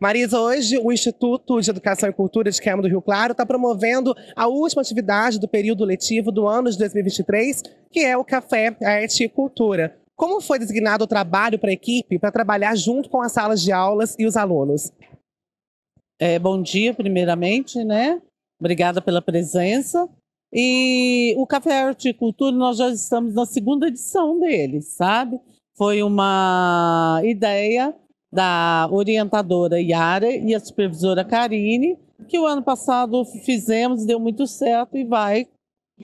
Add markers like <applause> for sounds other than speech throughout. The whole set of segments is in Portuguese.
Marisa, hoje o Instituto de Educação e Cultura de Quema do Rio Claro está promovendo a última atividade do período letivo do ano de 2023, que é o Café, Arte e Cultura. Como foi designado o trabalho para a equipe para trabalhar junto com as salas de aulas e os alunos? É, bom dia, primeiramente, né? Obrigada pela presença. E o Café Arte e Cultura, nós já estamos na segunda edição dele, sabe? Foi uma ideia da orientadora Yara e a supervisora Karine, que o ano passado fizemos, deu muito certo e vai,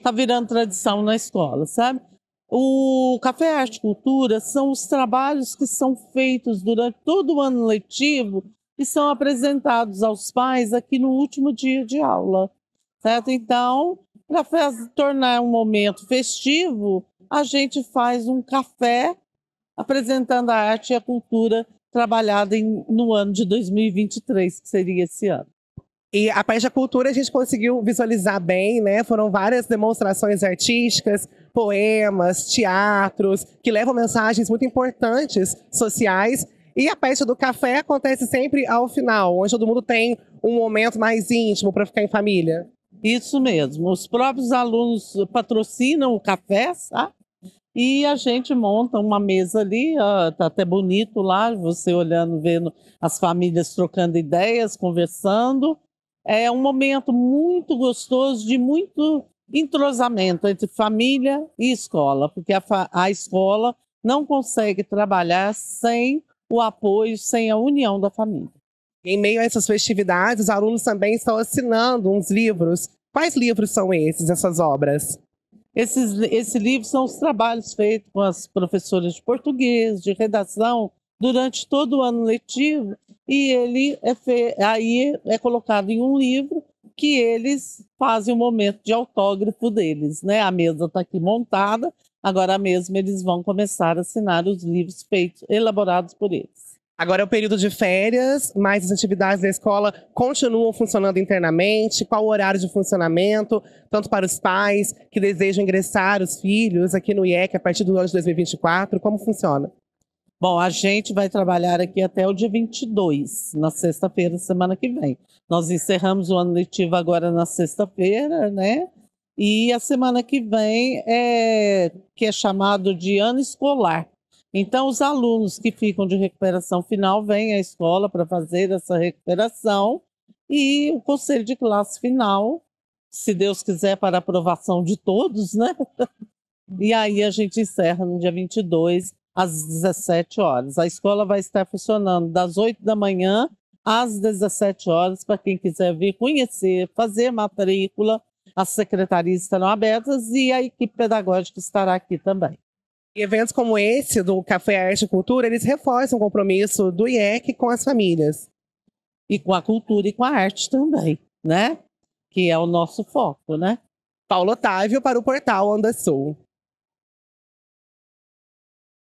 tá virando tradição na escola, sabe? O Café Arte e Cultura são os trabalhos que são feitos durante todo o ano letivo e são apresentados aos pais aqui no último dia de aula, certo? Então, para tornar um momento festivo, a gente faz um café apresentando a arte e a cultura trabalhada em, no ano de 2023, que seria esse ano. E a País da Cultura a gente conseguiu visualizar bem, né? Foram várias demonstrações artísticas, poemas, teatros, que levam mensagens muito importantes sociais. E a festa do café acontece sempre ao final, onde todo mundo tem um momento mais íntimo para ficar em família. Isso mesmo. Os próprios alunos patrocinam o café, sabe? E a gente monta uma mesa ali, está até bonito lá, você olhando, vendo as famílias trocando ideias, conversando. É um momento muito gostoso de muito entrosamento entre família e escola, porque a, a escola não consegue trabalhar sem o apoio, sem a união da família. Em meio a essas festividades, os alunos também estão assinando uns livros. Quais livros são esses, essas obras? Esses, esse livro são os trabalhos feitos com as professoras de português, de redação, durante todo o ano letivo, e ele é fe... aí é colocado em um livro que eles fazem o um momento de autógrafo deles, né? A mesa está aqui montada, agora mesmo eles vão começar a assinar os livros feitos, elaborados por eles. Agora é o período de férias, mas as atividades da escola continuam funcionando internamente. Qual o horário de funcionamento, tanto para os pais que desejam ingressar os filhos aqui no IEC a partir do ano de 2024? Como funciona? Bom, a gente vai trabalhar aqui até o dia 22, na sexta-feira, semana que vem. Nós encerramos o ano letivo agora na sexta-feira, né? E a semana que vem é que é chamado de ano escolar então, os alunos que ficam de recuperação final vêm à escola para fazer essa recuperação e o conselho de classe final, se Deus quiser, para aprovação de todos, né? <laughs> E aí a gente encerra no dia 22 às 17 horas. A escola vai estar funcionando das 8 da manhã às 17 horas para quem quiser vir conhecer, fazer matrícula. As secretarias estarão abertas e a equipe pedagógica estará aqui também. E eventos como esse, do Café Arte e Cultura, eles reforçam o compromisso do IEC com as famílias. E com a cultura e com a arte também, né? Que é o nosso foco, né? Paulo Otávio para o portal Onda Sul.